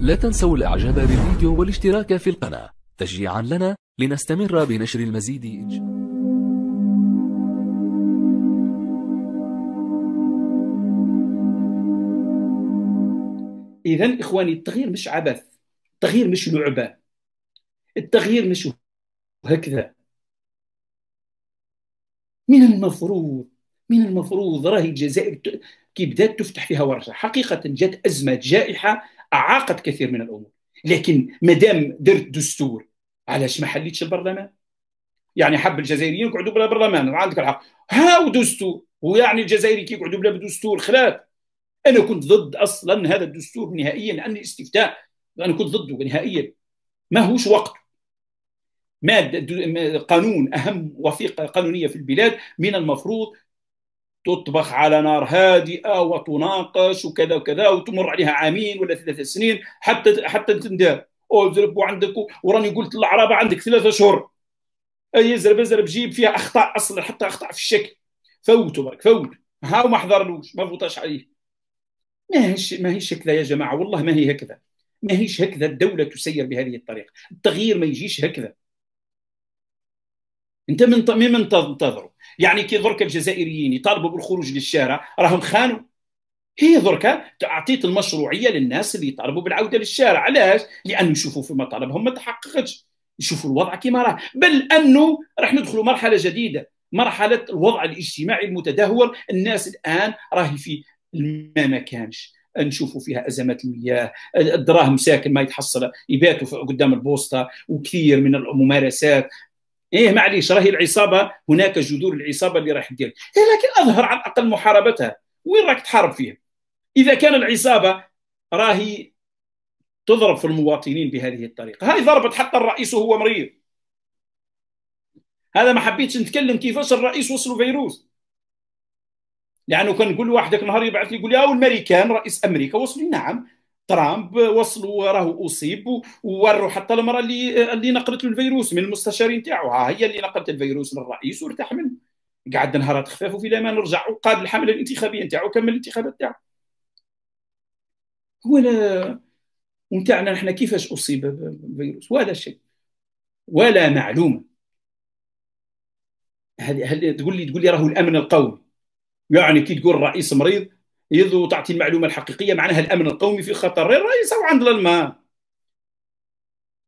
لا تنسوا الاعجاب بالفيديو والاشتراك في القناة تشجيعا لنا لنستمر بنشر المزيد اذا اخواني التغيير مش عبث التغيير مش لعبه التغيير مش هكذا من المفروض من المفروض راهي الجزائر كي بدات تفتح فيها ورشه حقيقه جات ازمه جائحه اعاقت كثير من الامور لكن ما دام درت دستور علاش ما حليتش البرلمان يعني حب الجزائريين يقعدوا بلا برلمان عندك الحق هاو دستور ويعني الجزائري كي يقعدوا بلا دستور خلاف انا كنت ضد اصلا هذا الدستور نهائيا لان الاستفتاء انا كنت ضده نهائيا ما هوش وقته مادة قانون أهم وثيقة قانونية في البلاد من المفروض تطبخ على نار هادئه وتناقش وكذا وكذا وتمر عليها عامين ولا ثلاثة سنين حتى حتى تنداب او زرب وعندك وراني قلت للعرابه عندك ثلاثة شهور اي زرب زرب جيب فيها اخطاء اصلا حتى اخطاء في الشكل فوتوا برك فوت هاو ما حضرلوش ما فوتاش عليه ما هيش ما هيش هكذا يا جماعه والله ما هي هكذا ما هيش هكذا الدوله تسير بهذه الطريقه التغيير ما يجيش هكذا انت من ممن تنتظره يعني كي ضرك الجزائريين يطالبوا بالخروج للشارع راهم خانوا هي ضركا اعطيت المشروعيه للناس اللي يطالبوا بالعوده للشارع علاش لانه يشوفوا في مطالبهم ما تحققتش يشوفوا الوضع كما راه بل انه راح ندخلوا مرحله جديده مرحله الوضع الاجتماعي المتدهور الناس الان راهي في ما ما كانش نشوفوا فيها ازمات المياه الدراهم ساكن ما يتحصل يباتوا قدام البوسطه وكثير من الممارسات ايه معليش راهي العصابه هناك جذور العصابه اللي راح تدير إيه لكن اظهر على الاقل محاربتها وين راك تحارب فيها اذا كان العصابه راهي تضرب في المواطنين بهذه الطريقه هاي ضربت حتى الرئيس وهو مريض هذا ما حبيتش نتكلم كيفاش الرئيس وصلوا فيروس لانه يعني كان نقول واحد نهار يبعث لي يقول يا المريكان رئيس امريكا وصلوا نعم ترامب وصلوا وراه اصيب ووروا حتى المراه اللي اللي نقلت له الفيروس من المستشارين تاعو ها هي اللي نقلت الفيروس للرئيس وارتاح منه قعد نهارات خفاف وفي الامان رجع وقاد الحمله الانتخابيه نتاعو كمل الانتخابات تاعو هو لا ونتاعنا نحن كيفاش اصيب بالفيروس ولا شيء ولا معلومه هل تقول لي تقول لي راهو الامن القومي يعني كي تقول الرئيس مريض إذ تعطي المعلومة الحقيقية معناها الأمن القومي في خطر الرئيس أو عند الماء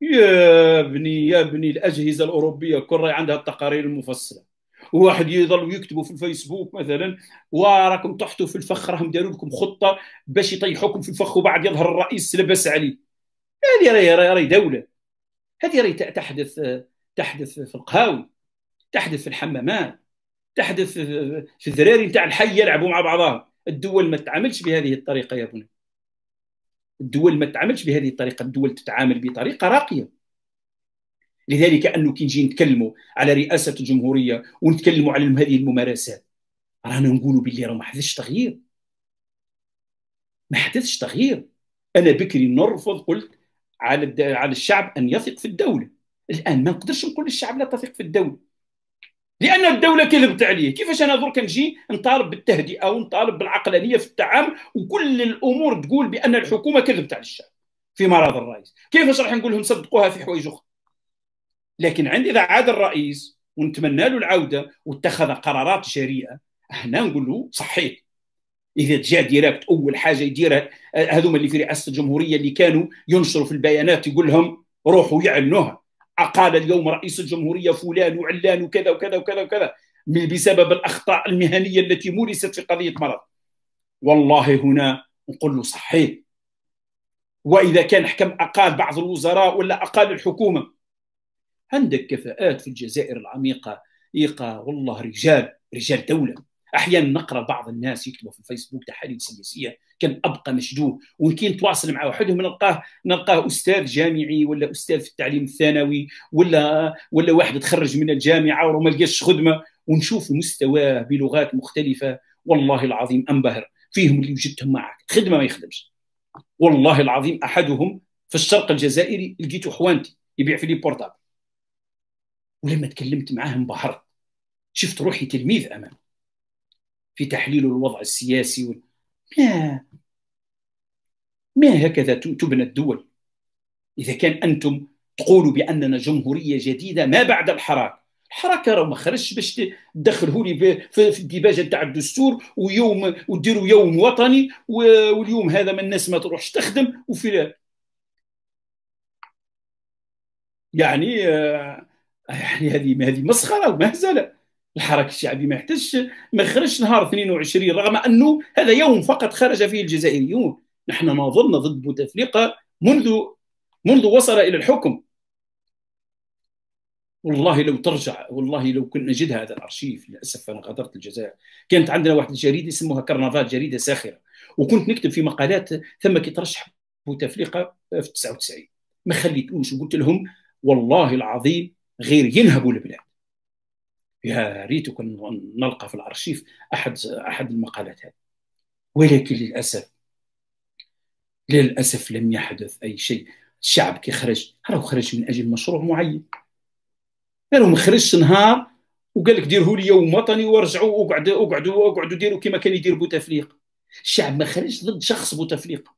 يا ابني يا ابني الأجهزة الأوروبية كل عندها التقارير المفصلة واحد يظلوا يكتبوا في الفيسبوك مثلا وراكم طحتوا في الفخ راهم داروا لكم خطه باش يطيحوكم في الفخ وبعد يظهر الرئيس لبس عليه هذه راهي راهي دوله هذه راهي تحدث تحدث في القهاوي تحدث في الحمامات تحدث في الذراري نتاع الحي يلعبوا مع بعضهم الدول ما تتعاملش بهذه الطريقه يا بني الدول ما تتعاملش بهذه الطريقه الدول تتعامل بطريقه راقيه لذلك انه كي نجي نتكلموا على رئاسه الجمهوريه ونتكلموا على هذه الممارسات رانا نقولوا باللي راه ما حدثش تغيير ما حدثش تغيير انا بكري نرفض قلت على على الشعب ان يثق في الدوله الان ما نقدرش نقول للشعب لا تثق في الدوله لان الدوله كذبت عليه كيفاش انا درك نجي نطالب بالتهدئه ونطالب بالعقلانيه في التعامل وكل الامور تقول بان الحكومه كذبت على الشعب في مرض الرئيس كيفاش راح نقول لهم صدقوها في حوايج اخرى لكن عندي اذا عاد الرئيس ونتمنى له العوده واتخذ قرارات جريئه هنا نقول له صحيت اذا جاء ديريكت اول حاجه يديرها هذوما اللي في رئاسه الجمهوريه اللي كانوا ينشروا في البيانات يقول لهم روحوا يعلنوها اقال اليوم رئيس الجمهوريه فلان وعلان وكذا وكذا وكذا وكذا بسبب الاخطاء المهنيه التي مورست في قضيه مرض والله هنا نقول له صحيح واذا كان حكم اقال بعض الوزراء ولا اقال الحكومه عندك كفاءات في الجزائر العميقه ايقا والله رجال رجال دوله احيانا نقرا بعض الناس يكتبوا في الفيسبوك تحاليل سياسيه كان ابقى مشدوه وكي نتواصل مع وحدهم نلقاه نلقاه استاذ جامعي ولا استاذ في التعليم الثانوي ولا ولا واحد تخرج من الجامعه وما لقاش خدمه ونشوف مستواه بلغات مختلفه والله العظيم انبهر فيهم اللي وجدتهم معك خدمه ما يخدمش والله العظيم احدهم في الشرق الجزائري لقيته حوانتي يبيع في لي بورتابل ولما تكلمت معاه انبهرت شفت روحي تلميذ امامه في تحليل الوضع السياسي ما ما هكذا تبنى الدول إذا كان أنتم تقولوا بأننا جمهورية جديدة ما بعد الحراك الحركة راه ما خرجش باش تدخله لي في الديباجة تاع الدستور ويوم وديروا يوم وطني واليوم هذا ما الناس ما تروحش تخدم وفي يعني آه، يعني هذه هذه مسخره ومهزله الحراك الشعبي ما يحتاجش ما خرجش نهار 22 رغم انه هذا يوم فقط خرج فيه الجزائريون نحن ظلنا ضد بوتفليقه منذ منذ وصل الى الحكم والله لو ترجع والله لو كنا نجد هذا الارشيف للاسف انا غادرت الجزائر كانت عندنا واحد الجريده يسموها كرنفال جريده ساخره وكنت نكتب في مقالات ثم كي ترشح بوتفليقه في 99 ما خليتوش وقلت لهم والله العظيم غير ينهبوا البلاد يا ريت كن نلقى في الارشيف احد احد المقالات هذه ولكن للاسف للاسف لم يحدث اي شيء الشعب كي خرج راه خرج من اجل مشروع معين راه ما خرجش نهار وقال لك ديروا لي يوم وطني وارجعوا وقعدوا وقعدوا وقعدوا ديروا كما كان يدير بوتفليقه الشعب ما خرجش ضد شخص بوتفليقه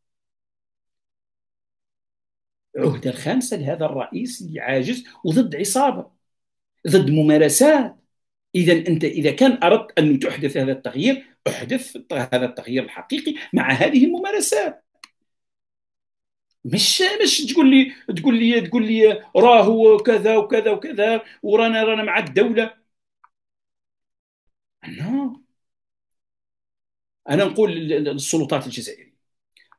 العهده الخامسه لهذا الرئيس اللي عاجز وضد عصابه ضد ممارسات اذا انت اذا كان اردت ان تحدث هذا التغيير احدث هذا التغيير الحقيقي مع هذه الممارسات مش مش تقول لي تقول لي تقول لي راهو كذا وكذا وكذا ورانا رانا مع الدوله نو انا نقول للسلطات الجزائريه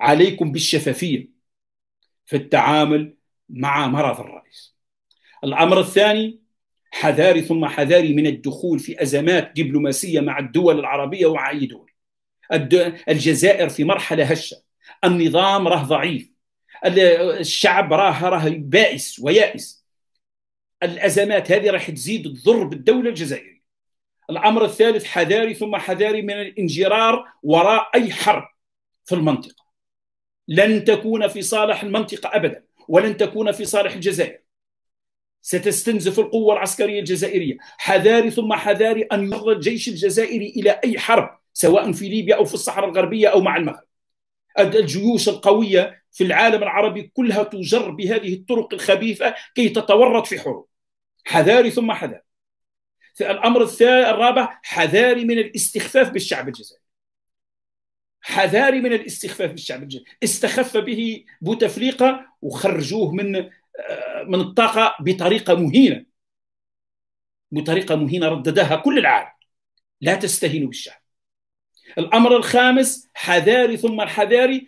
عليكم بالشفافيه في التعامل مع مرض الرئيس الامر الثاني حذاري ثم حذاري من الدخول في أزمات دبلوماسية مع الدول العربية ومع دول الجزائر في مرحلة هشة النظام راه ضعيف الشعب راه راه بائس ويائس الأزمات هذه راح تزيد تضر بالدولة الجزائرية الأمر الثالث حذاري ثم حذاري من الانجرار وراء أي حرب في المنطقة لن تكون في صالح المنطقة أبدا ولن تكون في صالح الجزائر ستستنزف القوة العسكرية الجزائرية حذاري ثم حذاري أن ينظر الجيش الجزائري إلى أي حرب سواء في ليبيا أو في الصحراء الغربية أو مع المغرب الجيوش القوية في العالم العربي كلها تجر بهذه الطرق الخبيثة كي تتورط في حروب حذاري ثم حذاري الأمر الرابع حذاري من الاستخفاف بالشعب الجزائري حذاري من الاستخفاف بالشعب الجزائري استخف به بوتفليقة وخرجوه من آه، من الطاقه بطريقه مهينه بطريقه مهينه رددها كل العالم لا تستهينوا بالشعب الامر الخامس حذاري ثم الحذاري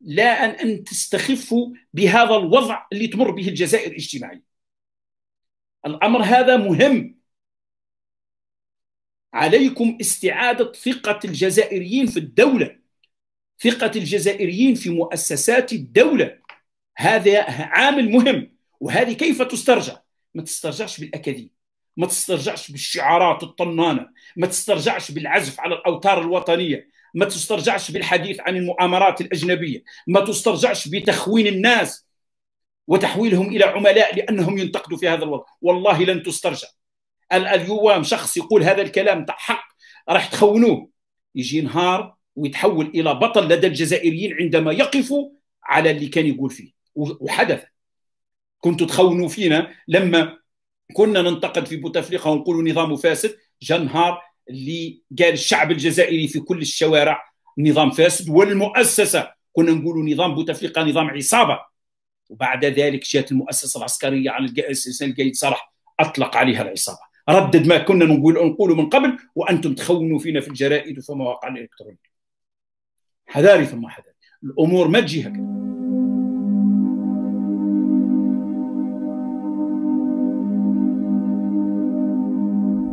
لا ان ان تستخفوا بهذا الوضع اللي تمر به الجزائر الاجتماعيه الامر هذا مهم عليكم استعاده ثقه الجزائريين في الدوله ثقه الجزائريين في مؤسسات الدوله هذا عامل مهم وهذه كيف تسترجع ما تسترجعش بالاكاذيب ما تسترجعش بالشعارات الطنانه ما تسترجعش بالعزف على الاوتار الوطنيه ما تسترجعش بالحديث عن المؤامرات الاجنبيه ما تسترجعش بتخوين الناس وتحويلهم الى عملاء لانهم ينتقدوا في هذا الوضع والله لن تسترجع اليوم شخص يقول هذا الكلام تاع حق راح تخونوه يجي نهار ويتحول الى بطل لدى الجزائريين عندما يقفوا على اللي كان يقول فيه وحدث كنتوا تخونوا فينا لما كنا ننتقد في بوتفليقه ونقولوا نظام فاسد جا نهار اللي قال الشعب الجزائري في كل الشوارع نظام فاسد والمؤسسه كنا نقولوا نظام بوتفليقه نظام عصابه وبعد ذلك جات المؤسسه العسكريه على القايد صلاح اطلق عليها العصابه ردد ما كنا نقول نقوله من قبل وانتم تخونوا فينا في الجرائد وفي المواقع الالكترونيه حذاري ثم حذاري الامور ما تجي هكذا